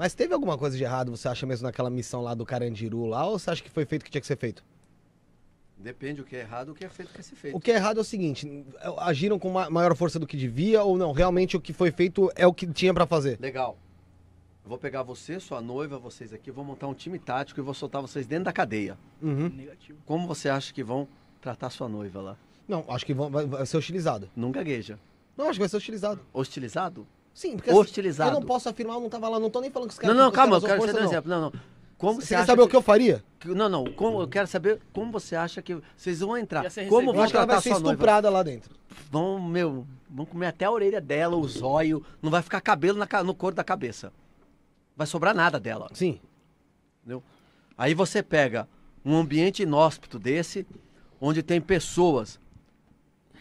Mas teve alguma coisa de errado, você acha mesmo, naquela missão lá do Carandiru lá, ou você acha que foi feito o que tinha que ser feito? Depende o que é errado, o que é feito é ser feito. O que é errado é o seguinte: é, agiram com maior força do que devia ou não? Realmente o que foi feito é o que tinha para fazer? Legal. vou pegar você, sua noiva, vocês aqui, vou montar um time tático e vou soltar vocês dentro da cadeia. Uhum. Negativo. Como você acha que vão tratar sua noiva lá? Não, acho que vão, vai, vai ser hostilizado. Nunca gagueja. Não, acho que vai ser hostilizado. Hostilizado? Sim, porque hostilizado. Assim, eu não posso afirmar, eu não estava lá, não estou nem falando que os caras... Não, não, calma, eu quero força, um exemplo. Não, não. Como você, você quer saber que... o que eu faria? Não, não. Como, eu quero saber como você acha que vocês vão entrar. Como vão tratar vai ser estuprada noiva? lá dentro. Vão, meu, vão comer até a orelha dela, o zóio. Não vai ficar cabelo na, no couro da cabeça. Vai sobrar nada dela. Sim. Entendeu? Aí você pega um ambiente inóspito desse, onde tem pessoas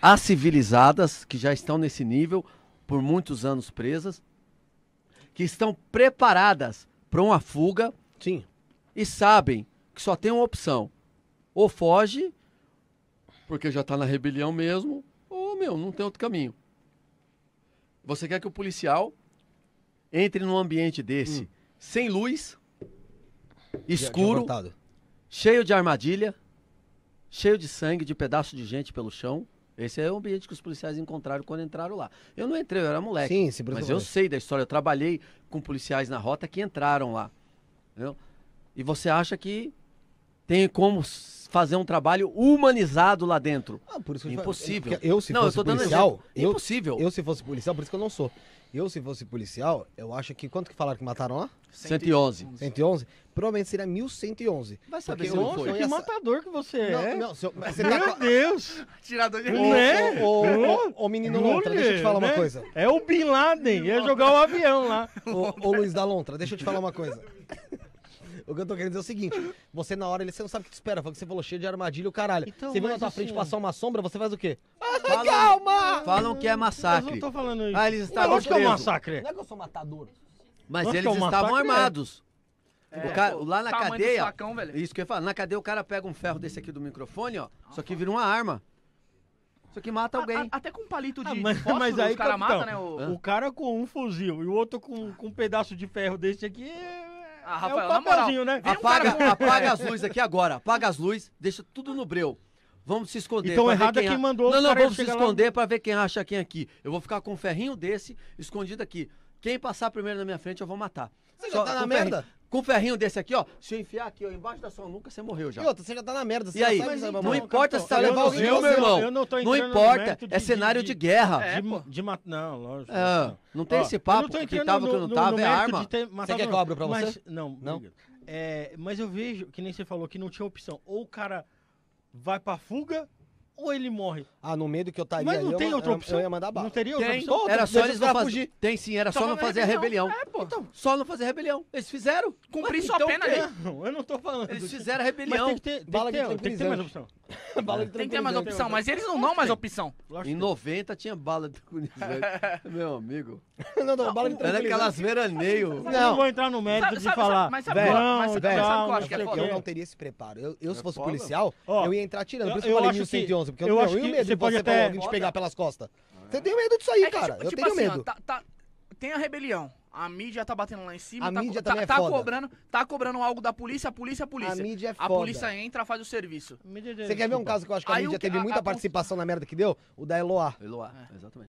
acivilizadas que já estão nesse nível, por muitos anos presas, que estão preparadas para uma fuga. Sim. E sabem que só tem uma opção: ou foge, porque já está na rebelião mesmo, ou, meu, não tem outro caminho. Você quer que o policial entre num ambiente desse, hum. sem luz, escuro, cheio de armadilha, cheio de sangue, de pedaço de gente pelo chão. Esse é o ambiente que os policiais encontraram quando entraram lá. Eu não entrei, eu era moleque. Sim, se Mas eu sei da história. Eu trabalhei com policiais na rota que entraram lá. Entendeu? E você acha que tem como fazer um trabalho humanizado lá dentro. Ah, por isso que impossível. Eu, eu se não, fosse eu policial, eu, impossível. Eu se fosse policial, por isso que eu não sou. Eu se fosse policial, eu acho que quanto que falaram que mataram lá? 111. 111. Provavelmente seria 1111. Vai saber se não foi. Que matador que você é. Não, seu, você Meu tá... Deus. Tirador de... Né? Ô, o ô, menino Lontra, deixa eu te falar né? uma coisa. É o Bin Laden, ia jogar o um avião lá. Ô, ô Luiz da Lontra, deixa eu te falar uma coisa. O que eu tô querendo dizer é o seguinte: você na hora, ele, você não sabe o que te espera. Foi que você falou, cheio de armadilha, o caralho. Então, você na sua assim, frente passar uma sombra, você faz o quê? Falam, ah, Calma! Falam que é massacre. eu não tô falando isso. Ah, eles estavam. Lógico que é um massacre. Não é que eu sou matador. Mas eles é um estavam armados. É. O cara, lá na cadeia. isso que eu ia falar. Na cadeia o cara pega um ferro desse aqui do microfone, ó. Ah, só que vira uma arma. Só que mata alguém. A, a, até com um palito de ah, mas, fósforo, mas aí, os cara capitão, mata, né? O... o... cara com um fuzil e o outro com, com um pedaço de ferro desse aqui é ah, é Rafael, é um papelzinho, moral, né? Apaga, um apaga as luzes aqui agora. Apaga as luzes, deixa tudo no breu. Vamos se esconder. Então errado quem é quem ra... mandou. Não, não, vamos se esconder lá... para ver quem acha quem aqui. Eu vou ficar com um ferrinho desse escondido aqui. Quem passar primeiro na minha frente, eu vou matar. Você Só já tá na merda? Ferrinho. Com um ferrinho desse aqui, ó. Se eu enfiar aqui, ó, embaixo da sua nuca, você morreu já. E outra, você já tá na merda. Você e aí? Sabe, mas, então, não importa se tá levar alguém meu irmão. Eu não tô Não importa. É de, é cenário de, de guerra. É, de, de, Não, lógico. É, não. tem ó, esse papo. Eu não tô que tava, no, é que não tava, no, no é arma. Você quer cobra pra você? Mas, não, não. É, mas eu vejo, que nem você falou, que não tinha opção. Ou o cara vai pra fuga, ou ele morre. Ah, no medo que eu estaria Mas não tem eu, outra opção. Eu ia mandar bala. Não teria outra tem. opção. Era só eles não fugir. Tem sim, era então só, só não fazer a rebelião. É, então, só não fazer a rebelião. Eles fizeram. Cumprir sua então, pena ali. Não, eu não tô falando. Eles fizeram a rebelião. Mas tem que ter, tem bala que tem que ter mais opção. bala de Tem que ter mais né? opção, mas eles não dão mais opção. Em 90 tinha bala de tranquilizante. Né? Meu amigo. não, não, bala de Era tranquilizante. aquelas veraneio. Não. Não vou entrar no mérito Sabe- de sabe- falar. mas sabe- não, mas sabe- é sabe o que eu acho que é foda? eu não teria esse preparo. Eu, eu, se é fosse foda. policial, Ó, eu ia entrar atirando. Por isso eu, eu falei acho que- 1111, porque eu, eu não, acho eu ia que medo de você você alguém te pegar pelas costas. Você tem medo disso aí, é cara. Tipo, eu tipo tenho medo. Assim, tá, tá, tem a rebelião. A mídia tá batendo lá em cima, a tá, mídia tá, é tá cobrando, tá cobrando algo da polícia, a polícia, a polícia. A mídia é foda. A polícia entra, faz o serviço. É Você quer ver um caso que eu acho que a Aí mídia que, teve a, muita a, participação na merda que deu? O da Eloá. Eloá, é. exatamente.